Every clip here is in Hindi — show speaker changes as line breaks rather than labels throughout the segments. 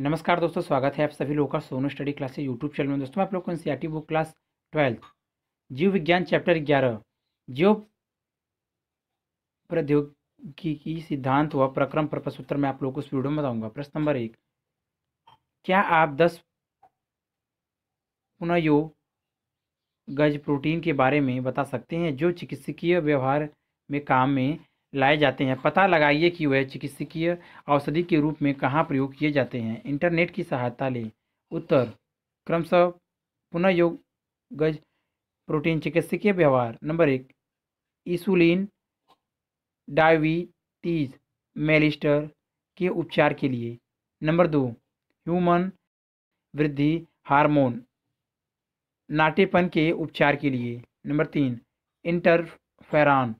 नमस्कार दोस्तों स्वागत है आप सभी लोगों का सोनू स्टडी क्लास से यूट्यूब चैनल में दोस्तों मैं आप लोग को एन बुक क्लास ट्वेल्थ जीव विज्ञान चैप्टर ग्यारह जीव प्रौद्योगिकी सिद्धांत व प्रक्रम प्रपसूत्र में आप लोग को इस वीडियो में बताऊंगा प्रश्न नंबर एक क्या आप दस पुनयो गज प्रोटीन के बारे में बता सकते हैं जो चिकित्सकीय व्यवहार में काम में लाए जाते हैं पता लगाइए कि वह चिकित्सकीय औषधि के रूप में कहाँ प्रयोग किए जाते हैं इंटरनेट की सहायता लें उत्तर क्रमशः पुनर्योग गज प्रोटीन चिकित्सकीय व्यवहार नंबर एक इसुलिन डायबिटीज मेलिस्टर के उपचार के लिए नंबर दो ह्यूमन वृद्धि हार्मोन नाटेपन के उपचार के लिए नंबर तीन इंटरफेरान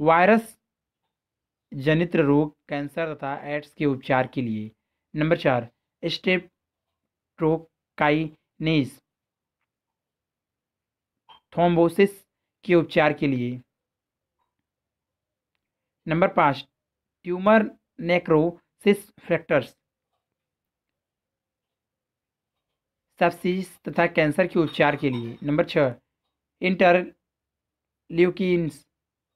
वायरस जनित रोग कैंसर तथा एड्स के उपचार के लिए नंबर चार स्टेप्टोकाइनेस थ्रोम्बोसिस के उपचार के लिए नंबर पाँच ट्यूमर नेक्रोसिस फैक्टर्स सब्सिस तथा कैंसर के उपचार के लिए नंबर छः इंटरल्यूकिन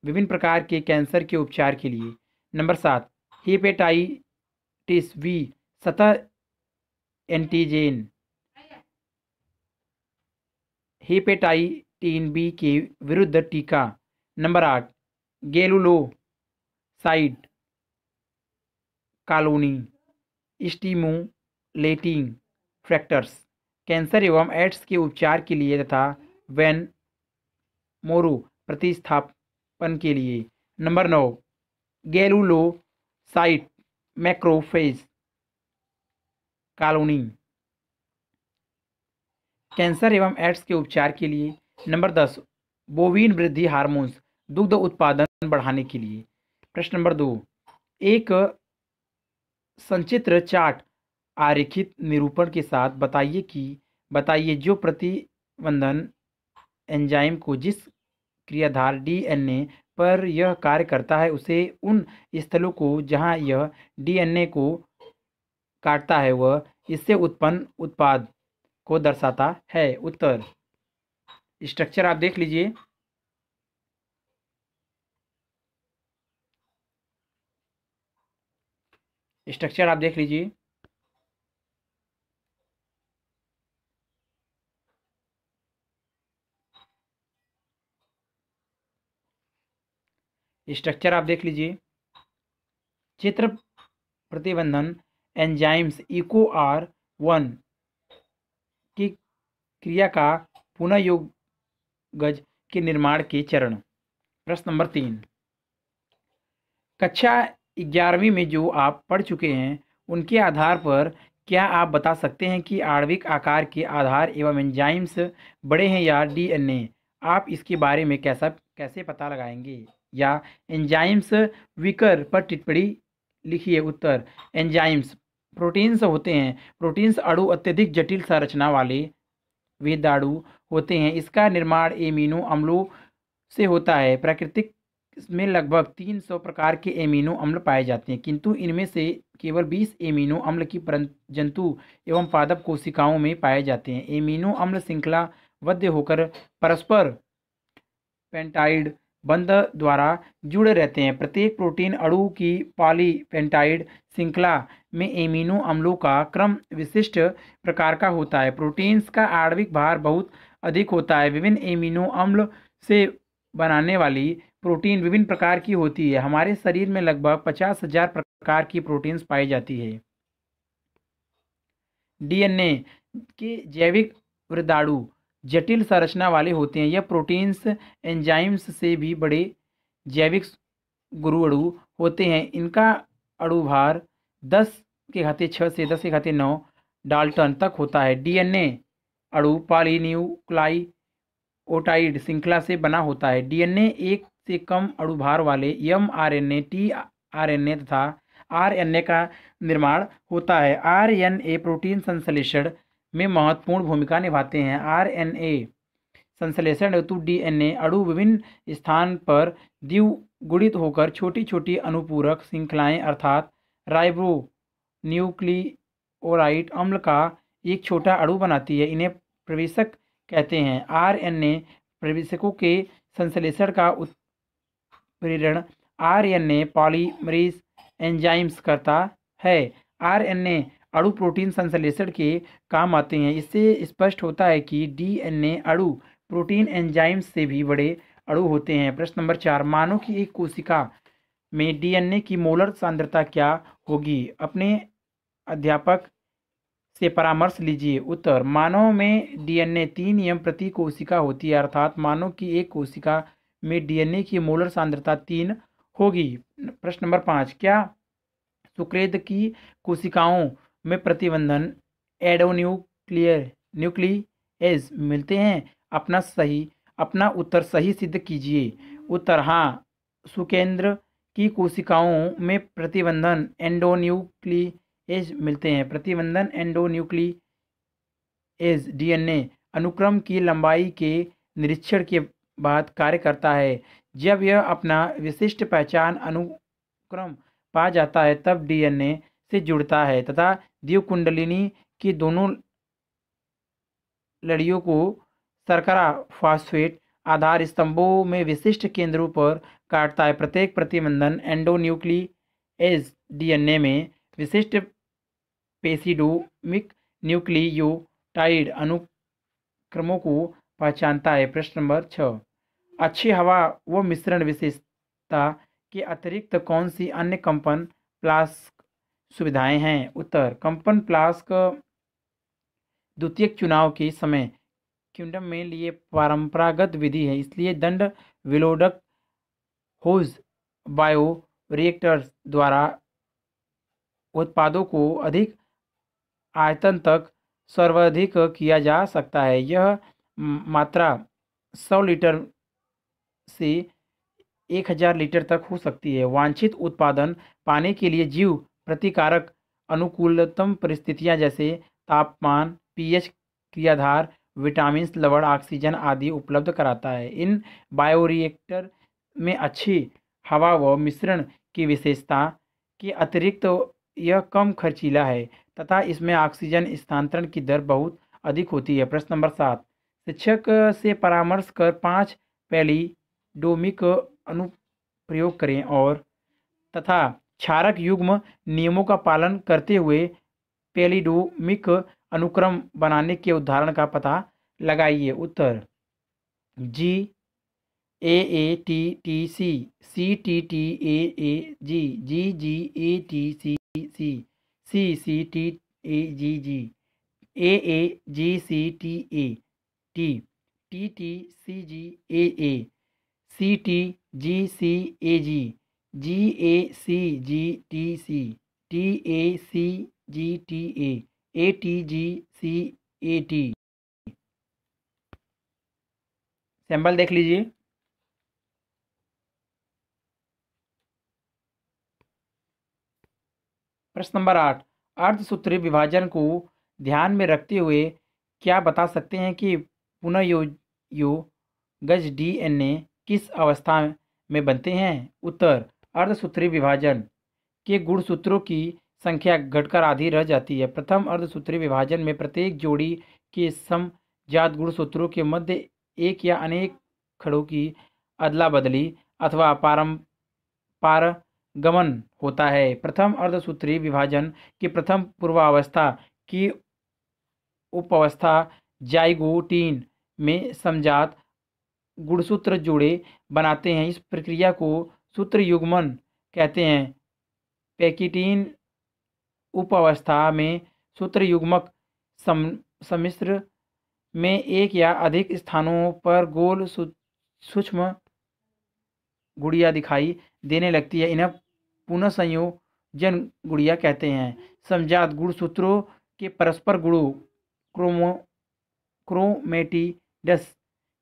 विभिन्न प्रकार के कैंसर के उपचार के लिए नंबर सात हेपेटाइटिस वी सतह एंटीजेन हेपेटाइटीन बी के विरुद्ध टीका नंबर आठ granulocyte colony stimulating factors cancer एवं एड्स के उपचार के लिए तथा वेन मोरू प्रतिस्थापन के लिए नंबर नौ साइट मैक्रोफेज कॉलोनी कैंसर एवं एड्स के उपचार के लिए नंबर दस बोविन वृद्धि हार्मोन्स दुग्ध उत्पादन बढ़ाने के लिए प्रश्न नंबर दो एक संचित्र चार्ट आरेखित निरूपण के साथ बताइए कि बताइए जो प्रतिबंधन एंजाइम को जिस क्रियाधार डीएनए पर यह कार्य करता है उसे उन स्थलों को जहां यह डीएनए को काटता है वह इससे उत्पन्न उत्पाद को दर्शाता है उत्तर स्ट्रक्चर आप देख लीजिए स्ट्रक्चर आप देख लीजिए स्ट्रक्चर आप देख लीजिए चित्र प्रतिबंधन एंजाइम्स इको आर वन की क्रिया का पुनः गज के निर्माण के चरण प्रश्न नंबर तीन कक्षा ग्यारहवीं में जो आप पढ़ चुके हैं उनके आधार पर क्या आप बता सकते हैं कि आणविक आकार के आधार एवं एंजाइम्स बड़े हैं या डीएनए आप इसके बारे में कैसा कैसे पता लगाएंगे या एंजाइम्स विकर पर टिप्पणी लिखिए उत्तर एंजाइम्स प्रोटीन्स होते हैं प्रोटीन्स अणु अत्यधिक जटिल संरचना वाले वेदाणु होते हैं इसका निर्माण एमिनो अम्लों से होता है प्राकृतिक में लगभग 300 प्रकार के एमिनो अम्ल पाए जाते हैं किंतु इनमें से केवल 20 एमिनो अम्ल की जंतु एवं पादप कोशिकाओं में पाए जाते हैं एमिनो अम्ल श्रृंखला बद्ध होकर परस्पर पेंटाइड बंध द्वारा जुड़े रहते हैं प्रत्येक प्रोटीन अणु की पॉलीपेंटाइड श्रृंखला में एमिनो अम्लों का क्रम विशिष्ट प्रकार का होता है प्रोटीन्स का आणविक भार बहुत अधिक होता है विभिन्न एमिनो अम्ल से बनाने वाली प्रोटीन विभिन्न प्रकार की होती है हमारे शरीर में लगभग पचास हजार प्रकार की प्रोटीन्स पाई जाती है डीएनए के जैविक वृदाणु जटिल संरचना वाले होते हैं यह प्रोटीन्स एंजाइम्स से भी बड़े जैविक गुरु अणु होते हैं इनका अणुभार दस के घाते छः से दस के घाते नौ डाल्टन तक होता है डीएनए अणु पालीन्यूक्लाई ओटाइड श्रृंखला से बना होता है डीएनए एक से कम अणुभार वाले M R N A T R N A तथा आर एन ए का निर्माण होता है आर एन ए प्रोटीन संश्लेषण में महत्वपूर्ण भूमिका निभाते हैं आरएनए संश्लेषण हेतु डीएनए अणु विभिन्न स्थान पर द्विगुणित होकर छोटी छोटी अनुपूरक श्रृंखलाएं अर्थात राइब्रो न्यूक्लियोराइट अम्ल का एक छोटा अणु बनाती है इन्हें प्रवेशक कहते हैं आरएनए प्रवेशकों के संश्लेषण का उत्प्रेरण आरएनए पॉलीमरीज एंजाइम्स करता है आरएनए अणु प्रोटीन संश्लेषण के काम आते हैं इससे स्पष्ट होता है कि डीएनए अणु प्रोटीन एंजाइम से भी बड़े अणु होते हैं प्रश्न नंबर चार मानव की एक कोशिका में डीएनए की मोलर सांद्रता क्या होगी अपने अध्यापक से परामर्श लीजिए उत्तर मानव में डीएनए तीन एम प्रति कोशिका होती है अर्थात मानव की एक कोशिका में डीएनए की मोलर सांद्रता तीन होगी प्रश्न नंबर पाँच क्या सुक्रेद की कोशिकाओं में प्रतिबंधन एडोन्यूक्लियर एज मिलते हैं अपना सही अपना उत्तर सही सिद्ध कीजिए उत्तर हाँ सुकेंद्र की कोशिकाओं में प्रतिबंधन एज मिलते हैं प्रतिबंधन एंडोन्यूक्लियस डीएनए अनुक्रम की लंबाई के निरीक्षण के बाद कार्य करता है जब यह अपना विशिष्ट पहचान अनुक्रम पा जाता है तब डीएनए से जुड़ता है तथा देव कुंडलिनी की दोनों लड़ियों को सरकरा फास्फेट आधार स्तंभों में विशिष्ट केंद्रों पर काटता है प्रत्येक प्रतिबंधन एंडोन्यूक्लिएज डीएनए में विशिष्ट पेसिडोमिक न्यूक्लियोटाइड अनुक्रमों को पहचानता है प्रश्न नंबर छ अच्छी हवा व मिश्रण विशेषता के अतिरिक्त कौन सी अन्य कंपन प्लास सुविधाएं हैं उत्तर कंपन प्लास्क द्वितीय चुनाव के समय किंगडम में लिए परंपरागत विधि है इसलिए दंड विलोडक होज बायो रिएक्टर्स द्वारा उत्पादों को अधिक आयतन तक सर्वाधिक किया जा सकता है यह मात्रा 100 लीटर से 1000 लीटर तक हो सकती है वांछित उत्पादन पाने के लिए जीव प्रतिकारक अनुकूलतम परिस्थितियां जैसे तापमान पीएच क्रियाधार विटामिन लवण ऑक्सीजन आदि उपलब्ध कराता है इन बायोरिएक्टर में अच्छी हवा व मिश्रण की विशेषता के अतिरिक्त तो यह कम खर्चीला है तथा इसमें ऑक्सीजन स्थानांतरण की दर बहुत अधिक होती है प्रश्न नंबर सात शिक्षक से परामर्श कर पाँच पैली डोमिक अनुप्रयोग करें और तथा क्षारक युग्म नियमों का पालन करते हुए पेलिडोमिक अनुक्रम बनाने के उदाहरण का पता लगाइए उत्तर G A A T T C C T T A A G G G A T C C C C T A G G A A G C T A T T T C G A A C T G C A G G A C G T C T A C G T A A T G C A T sample देख लीजिए प्रश्न नंबर आठ अर्धसूत्री विभाजन को ध्यान में रखते हुए क्या बता सकते हैं कि पुनः गज डी एन ए किस अवस्था में बनते हैं उत्तर अर्धसूत्री विभाजन के गुणसूत्रों की संख्या घटकर आधी रह जाती है प्रथम अर्धसूत्री विभाजन में प्रत्येक जोड़ी के समजात गुणसूत्रों के मध्य एक या अनेक खड़ों की अदला बदली अथवा पारम पार गमन होता है प्रथम अर्धसूत्री विभाजन की प्रथम पूर्वावस्था की उपअवस्था जाइगोटीन में समझात गुणसूत्र जोड़े बनाते हैं इस प्रक्रिया को सूत्र युग्मन कहते हैं पैकिटीन उपावस्था में सूत्र युग्मक सम सम्मिश्र में एक या अधिक स्थानों पर गोल सूक्ष्म गुड़िया दिखाई देने लगती है इन्हें पुनः संयोजन गुड़िया कहते हैं समझात गुणसूत्रों सूत्रों के परस्पर गुणों क्रोमो क्रोमेटिडस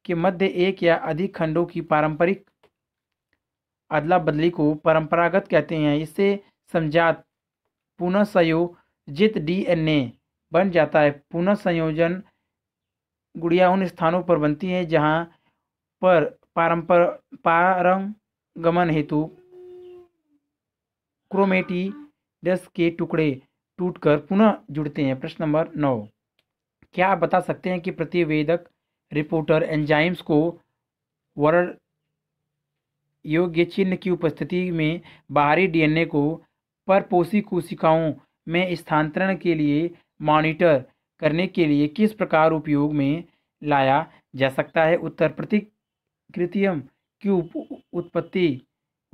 के मध्य एक या अधिक खंडों की पारंपरिक अदला बदली को परंपरागत कहते हैं इससे समझात पुनः संयोजित डीएनए बन जाता है पुनः संयोजन गुड़िया उन स्थानों पर बनती है जहां पर पारंपर पारंगमन हेतु डस के टुकड़े टूटकर पुनः जुड़ते हैं प्रश्न नंबर नौ क्या आप बता सकते हैं कि प्रतिवेदक रिपोर्टर एंजाइम्स को वर्ल्ड योग्य चिन्ह की उपस्थिति में बाहरी डीएनए को परपोषी कोशिकाओं में स्थानांतरण के लिए मॉनिटर करने के लिए किस प्रकार उपयोग में लाया जा सकता है उत्तर प्रतिकृतियम की उत्पत्ति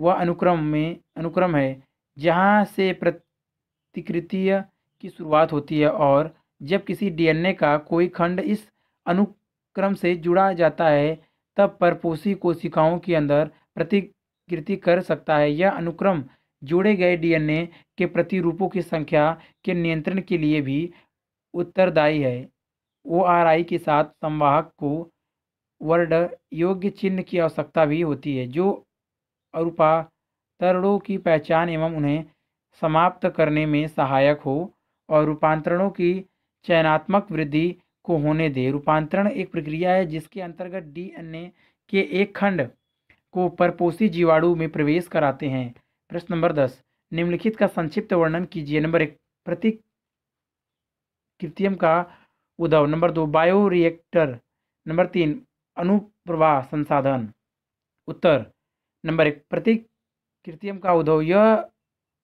व अनुक्रम में अनुक्रम है जहाँ से प्रतिकृतीय की शुरुआत होती है और जब किसी डीएनए का कोई खंड इस अनुक्रम से जुड़ा जाता है तब परपोषी कोशिकाओं के अंदर प्रतिकृति कर सकता है यह अनुक्रम जोड़े गए डीएनए के प्रतिरूपों की संख्या के नियंत्रण के लिए भी उत्तरदायी है ओ के साथ संवाहक को वर्ड योग्य चिन्ह की आवश्यकता भी होती है जो रूपांतरणों की पहचान एवं उन्हें समाप्त करने में सहायक हो और रूपांतरणों की चयनात्मक वृद्धि को होने दे रूपांतरण एक प्रक्रिया है जिसके अंतर्गत डीएनए के एक खंड को परपोषी जीवाणु में प्रवेश कराते हैं प्रश्न नंबर दस निम्नलिखित का संक्षिप्त वर्णन कीजिए नंबर एक प्रतीक कृत्रिम का उद्धव नंबर दो बायोरिएक्टर नंबर तीन अनुप्रवाह संसाधन उत्तर नंबर एक प्रतीक कृत्रिम का उद्धव यह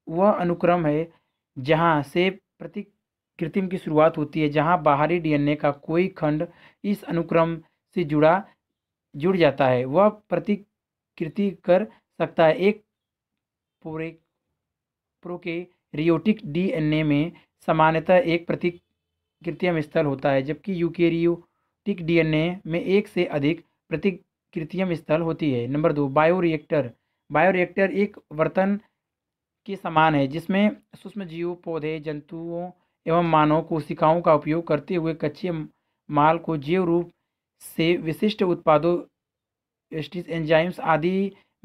वह अनुक्रम है जहाँ से प्रतीक कृत्रिम की शुरुआत होती है जहाँ बाहरी डीएनए का कोई खंड इस अनुक्रम से जुड़ा जुड़ जाता है वह प्रतीक कृति कर सकता है एक पूरे प्रोकेरियोटिक डीएनए में सामान्यतः एक प्रतिकृतियम स्थल होता है जबकि यूकेरियोटिक डीएनए में एक से अधिक प्रतिकृतियम स्थल होती है नंबर दो बायोरिएक्टर बायोरिएक्टर एक बर्तन के समान है जिसमें सूक्ष्म जीव पौधे जंतुओं एवं मानव कोशिकाओं का उपयोग करते हुए कच्चे माल को जीव रूप से विशिष्ट उत्पादों एस्टिस एंजाइम्स आदि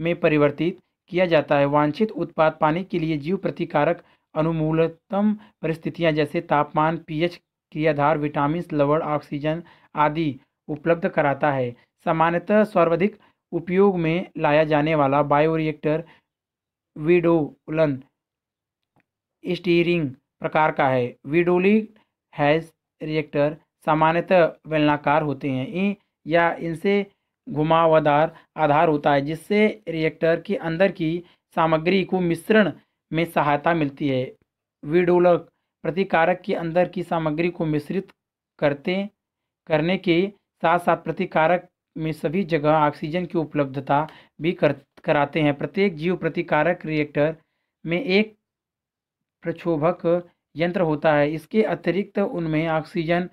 में परिवर्तित किया जाता है वांछित उत्पाद पाने के लिए जीव प्रतिकारक अनुमूलतम परिस्थितियां जैसे तापमान पीएच क्रियाधार विटामिन लवण ऑक्सीजन आदि उपलब्ध कराता है सामान्यतः सर्वाधिक उपयोग में लाया जाने वाला बायोरिएक्टर विडोलन स्टीरिंग प्रकार का है विडोली हैज रिएक्टर सामान्यतः वेलनाकार होते हैं या इनसे घुमावदार आधार होता है जिससे रिएक्टर के अंदर की सामग्री को मिश्रण में सहायता मिलती है विडोलक प्रतिकारक के अंदर की सामग्री को मिश्रित करते करने के साथ साथ प्रतिकारक में सभी जगह ऑक्सीजन की उपलब्धता भी कर कराते हैं प्रत्येक जीव प्रतिकारक रिएक्टर में एक प्रक्षोभक यंत्र होता है इसके अतिरिक्त उनमें ऑक्सीजन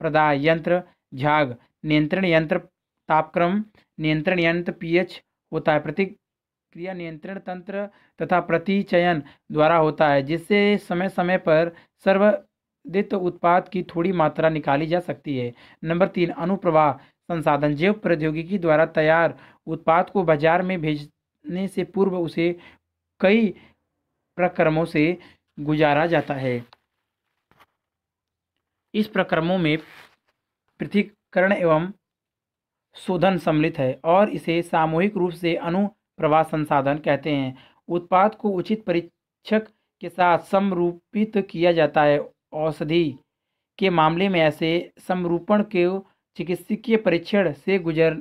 प्रदाय यंत्र झाग नियंत्रण यंत्र तापक्रम नियंत्रण यंत्र पीएच होता है प्रतिक्रिया नियंत्रण तंत्र तथा प्रतिचयन द्वारा होता है जिससे समय समय पर सर्वदित उत्पाद की थोड़ी मात्रा निकाली जा सकती है नंबर तीन अनुप्रवाह संसाधन जैव प्रौद्योगिकी द्वारा तैयार उत्पाद को बाजार में भेजने से पूर्व उसे कई प्रक्रमों से गुजारा जाता है इस प्रक्रमों में पृथ्वीकरण एवं शोधन सम्मिलित है और इसे सामूहिक रूप से अनुप्रवाह संसाधन कहते हैं उत्पाद को उचित परीक्षक के साथ समरूपित किया जाता है औषधि के मामले में ऐसे समरूपण के चिकित्सकीय परीक्षण से गुजर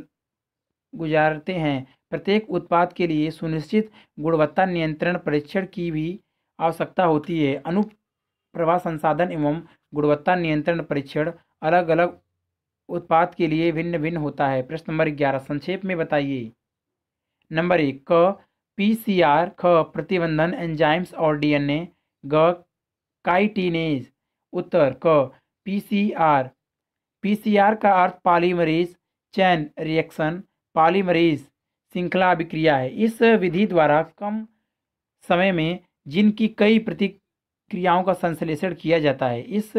गुजारते हैं प्रत्येक उत्पाद के लिए सुनिश्चित गुणवत्ता नियंत्रण परीक्षण की भी आवश्यकता होती है अनुप्रवाह संसाधन एवं गुणवत्ता नियंत्रण परीक्षण अलग अलग उत्पाद के लिए भिन्न भिन्न होता है प्रश्न नंबर ग्यारह संक्षेप में बताइए नंबर एक क पी सी आर ख प्रतिबंधन एंजाइम्स और डीएनए ग काइटिनेज उत्तर क P C R P C R का अर्थ पॉलीमरीज चैन रिएक्शन पॉलीमरीज श्रृंखला अभिक्रिया है इस विधि द्वारा कम समय में जिनकी कई प्रतिक्रियाओं का संश्लेषण किया जाता है इस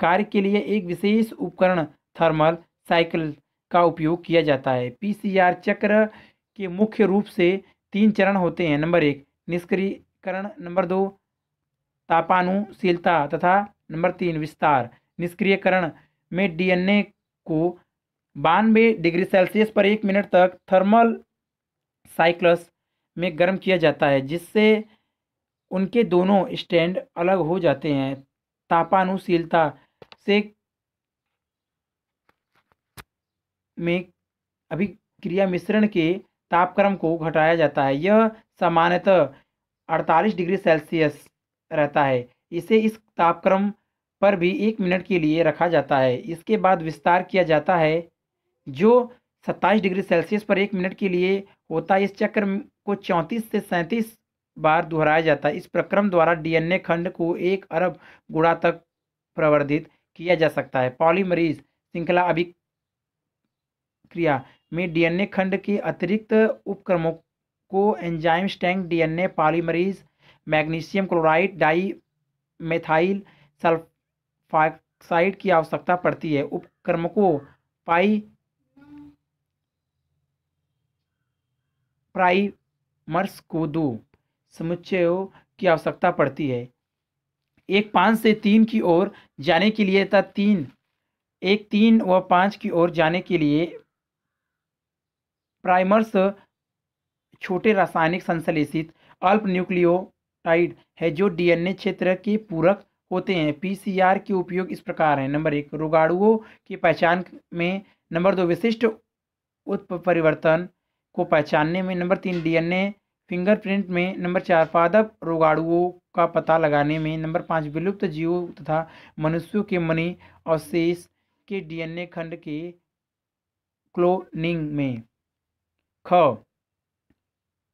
कार्य के लिए एक विशेष उपकरण थर्मल साइकिल का उपयोग किया जाता है पीसीआर चक्र के मुख्य रूप से तीन चरण होते हैं नंबर एक निष्क्रियकरण नंबर दो तापानुशीलता तथा नंबर तीन विस्तार निष्क्रियकरण में डीएनए को बानवे डिग्री सेल्सियस पर एक मिनट तक थर्मल साइक्लस में गर्म किया जाता है जिससे उनके दोनों स्टैंड अलग हो जाते हैं तापानुशीलता से में अभिक्रिया मिश्रण के तापक्रम को घटाया जाता है यह सामान्यतः 48 डिग्री सेल्सियस रहता है इसे इस तापक्रम पर भी एक मिनट के लिए रखा जाता है इसके बाद विस्तार किया जाता है जो 27 डिग्री सेल्सियस पर एक मिनट के लिए होता है इस चक्र को 34 से 37 बार दोहराया जाता है इस प्रक्रम द्वारा डीएनए खंड को एक अरब गुणा तक प्रवर्धित किया जा सकता है पॉलीमरीज श्रृंखला अभी क्रिया में डीएनए खंड के अतिरिक्त उपक्रमों को एंजाइम स्टैंक DNA polymerase magnesium chloride dimethyl sulphoxide की आवश्यकता पड़ती है को पाई प्राइमर्स को दो समुच्चयों की आवश्यकता पड़ती है एक पाँच से तीन की ओर जाने के लिए तथा तीन एक तीन व पाँच की ओर जाने के लिए प्राइमर्स छोटे रासायनिक संश्लेषित अल्प न्यूक्लियोटाइड है जो डीएनए क्षेत्र के पूरक होते हैं पीसीआर के उपयोग इस प्रकार हैं नंबर एक रोगाणुओं की पहचान में नंबर दो विशिष्ट उत्परिवर्तन को पहचानने में नंबर तीन डीएनए फिंगरप्रिंट में नंबर चार पादप रोगाणुओं का पता लगाने में नंबर पाँच विलुप्त जीव तथा मनुष्यों के मनी अवशेष के डीएनए खंड के क्लोनिंग में ख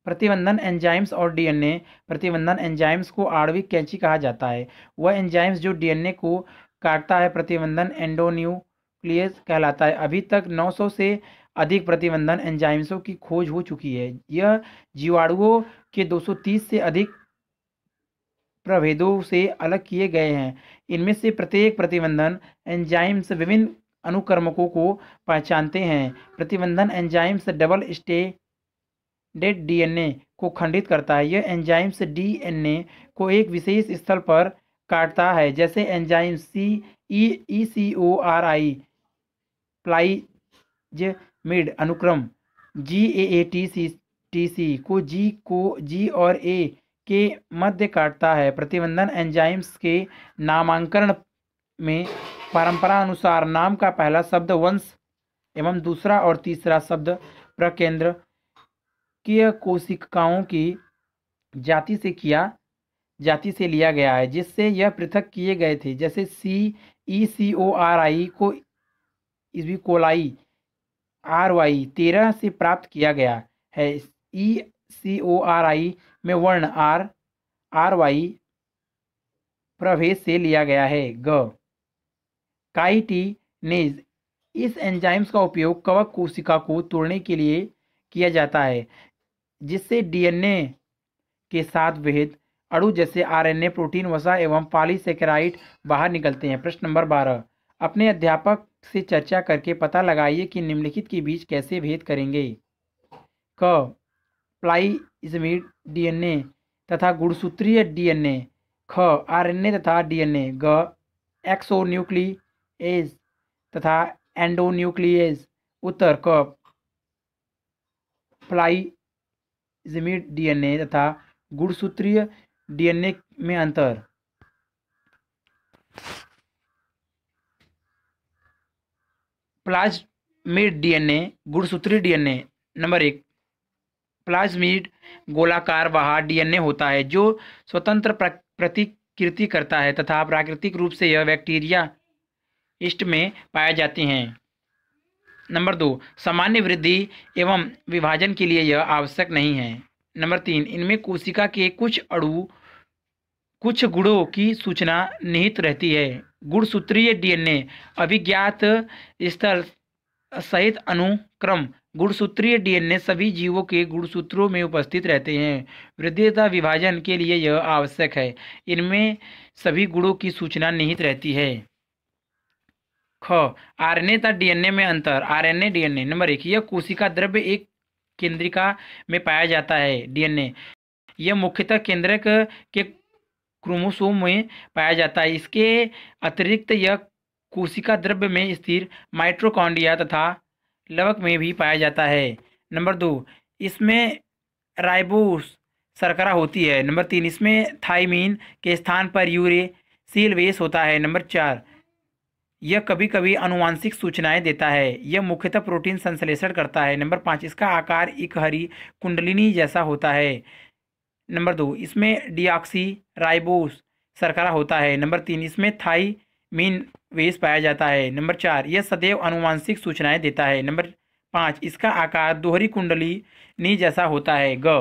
प्रतिबंधन एंजाइम्स और डीएनए प्रतिबंधन एंजाइम्स को आणविक कैंची कहा जाता है वह एंजाइम्स जो डीएनए को काटता है प्रतिबंधन एंडोन्यूक्लियस कहलाता है अभी तक 900 से अधिक प्रतिबंधन एंजाइम्सों की खोज हो चुकी है यह जीवाणुओं के 230 से अधिक प्रभेदों से अलग किए गए हैं इनमें से प्रत्येक प्रतिबंधन एंजाइम्स विभिन्न अनुक्रमकों को पहचानते हैं प्रतिबंधन एंजाइम्स डबल स्टे डेड डीएनए को खंडित करता है यह एंजाइम्स डीएनए को एक विशेष स्थल पर काटता है जैसे enzyme C E E C O R I plasmid अनुक्रम G A A T C T C को जी को जी और ए के मध्य काटता है प्रतिबंधन एंजाइम्स के नामांकन में परंपरा अनुसार नाम का पहला शब्द वंश एवं दूसरा और तीसरा शब्द प्रकेंद्र किय कोशिकाओं की जाति से किया जाति से लिया गया है जिससे यह पृथक किए गए थे जैसे सी ई सी ओ आर आई को भी कोलाई आर वाई तेरह से प्राप्त किया गया है ई सी ओ आर आई में वर्ण आर आर वाई प्रभेद से लिया गया है ग काइटिनेज इस एंजाइम्स का उपयोग कवक कोशिका को तोड़ने के लिए किया जाता है जिससे डीएनए के साथ विहित अड़ु जैसे आरएनए प्रोटीन वसा एवं पॉलीसेकेराइड बाहर निकलते हैं प्रश्न नंबर बारह अपने अध्यापक से चर्चा करके पता लगाइए कि निम्नलिखित के बीच कैसे भेद करेंगे क प्लाईजमीड डीएनए तथा गुणसूत्रीय डीएनए ख आरएनए तथा डीएनए ग एक्सोन्यूक्ली एज तथा एंडोन्यूक्लियस उत्तर कप फ्लाईजमिड डीएनए तथा गुणसूत्रीय डीएनए में अंतर प्लाज्मिड डीएनए गुणसूत्री डीएनए नंबर एक प्लाज्मिड गोलाकार वहा डीएनए होता है जो स्वतंत्र प्रतिकृति करता है तथा प्राकृतिक रूप से यह बैक्टीरिया ईस्ट में पाए जाते हैं नंबर दो सामान्य वृद्धि एवं विभाजन के लिए यह आवश्यक नहीं है नंबर तीन इनमें कोशिका के कुछ अणु कुछ गुणों की सूचना निहित रहती है गुणसूत्रीय डीएनए अभिज्ञात स्तर सहित अनुक्रम गुणसूत्रीय डीएनए सभी जीवों के गुणसूत्रों में उपस्थित रहते हैं वृद्धि तथा विभाजन के लिए यह आवश्यक है इनमें सभी गुणों की सूचना निहित रहती है ख आरएनए तथा डीएनए में अंतर आरएनए डीएनए नंबर एक यह कोशिका द्रव्य एक केंद्रिका में पाया जाता है डीएनए यह मुख्यतः केंद्रक के क्रोमोसोम में पाया जाता है इसके अतिरिक्त यह कोशिका द्रव्य में स्थिर माइट्रोकॉन्डिया तथा लवक में भी पाया जाता है नंबर दो इसमें राइबोस सरकरा होती है नंबर तीन इसमें थाइमीन के स्थान पर यूरे सील वेस होता है नंबर चार यह कभी कभी अनुवांशिक सूचनाएं देता है यह मुख्यतः प्रोटीन संश्लेषण करता है नंबर पाँच इसका आकार इकहरी कुंडलिनी जैसा होता है नंबर दो इसमें डिऑक्सी राइबोस सरकरा होता है नंबर तीन इसमें थाई मीन वेस पाया जाता है नंबर चार यह सदैव अनुवांशिक सूचनाएं देता है नंबर पाँच इसका आकार दोहरी कुंडली नी जैसा होता है ग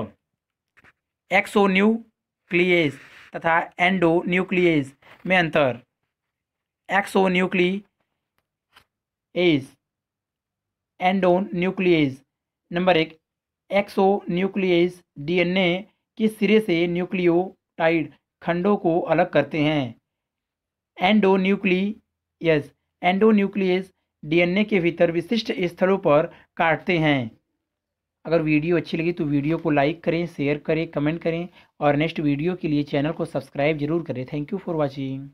एक्सो न्यूक्लियस तथा एंडो न्यूक्लियस में अंतर एक्सो एज एंडोन न्यूक्लियज नंबर एक एक्सो एन डीएनए के सिरे से न्यूक्लियोटाइड खंडों को अलग करते हैं एंडो डी एन डीएनए के भीतर विशिष्ट स्थलों पर काटते हैं अगर वीडियो अच्छी लगी तो वीडियो को लाइक करें शेयर करें कमेंट करें और नेक्स्ट वीडियो के लिए चैनल को सब्सक्राइब जरूर करें थैंक यू फॉर वॉचिंग